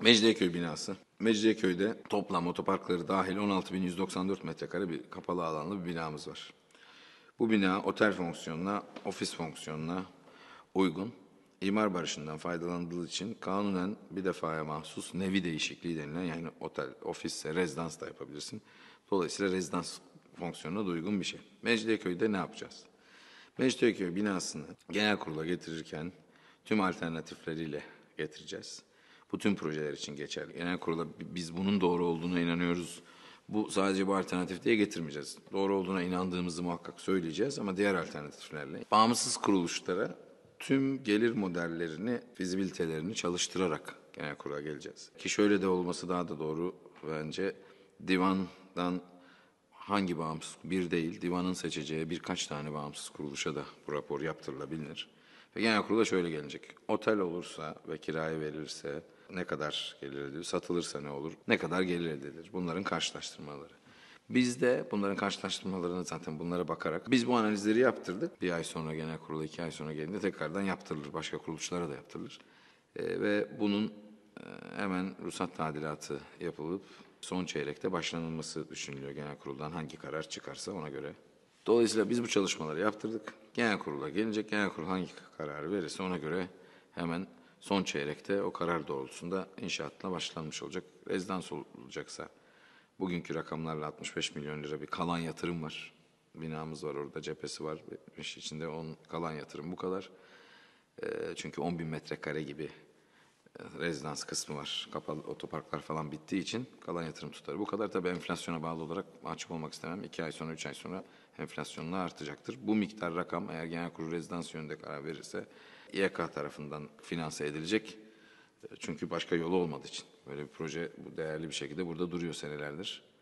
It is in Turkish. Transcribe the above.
Mecidiyeköy binası. Mecidiyeköy'de toplam otoparkları dahil 16.194 metrekare bir kapalı alanlı bir binamız var. Bu bina otel fonksiyonuna, ofis fonksiyonuna uygun. İmar barışından faydalandığı için kanunen bir defaya mahsus nevi değişikliği denilen yani otel, ofisse, rezidans da yapabilirsin. Dolayısıyla rezidans fonksiyonuna da uygun bir şey. Mecidiyeköy'de ne yapacağız? Mecidiyeköy binasını genel kurula getirirken tüm alternatifleriyle getireceğiz. Bu tüm projeler için geçerli. Genel kurula biz bunun doğru olduğuna inanıyoruz. Bu sadece bu alternatif diye getirmeyeceğiz. Doğru olduğuna inandığımızı muhakkak söyleyeceğiz ama diğer alternatiflerle. Bağımsız kuruluşlara tüm gelir modellerini, fizibilitelerini çalıştırarak genel kurula geleceğiz. Ki şöyle de olması daha da doğru bence. Divandan hangi bağımsız, bir değil, divanın seçeceği birkaç tane bağımsız kuruluşa da bu rapor yaptırılabilir. Ve genel kurula şöyle gelecek. Otel olursa ve kirayı verilirse ne kadar gelir elde edilir, satılırsa ne olur, ne kadar gelir edilir. Bunların karşılaştırmaları. Biz de bunların karşılaştırmalarını zaten bunlara bakarak biz bu analizleri yaptırdık. Bir ay sonra genel kurula, iki ay sonra geldiğinde tekrardan yaptırılır. Başka kuruluşlara da yaptırılır. E, ve bunun e, hemen ruhsat tadilatı yapılıp son çeyrekte başlanılması düşünülüyor genel kuruldan. Hangi karar çıkarsa ona göre Dolayısıyla biz bu çalışmaları yaptırdık. Genel kurula gelecek. Genel kurul hangi kararı verirse ona göre hemen son çeyrekte o karar doğrultusunda inşaatla başlanmış olacak. Rezidans olacaksa bugünkü rakamlarla 65 milyon lira bir kalan yatırım var. Binamız var orada cephesi var. İş içinde on, kalan yatırım bu kadar. E, çünkü 10 bin metrekare gibi rezidans kısmı var. Kapalı otoparklar falan bittiği için kalan yatırım tutarı. Bu kadar tabii enflasyona bağlı olarak açık olmak istemem. İki ay sonra, üç ay sonra enflasyonla artacaktır. Bu miktar rakam eğer genel kurul rezidans yönünde karar verirse İK tarafından finanse edilecek. E, çünkü başka yolu olmadığı için. Böyle bir proje değerli bir şekilde burada duruyor senelerdir.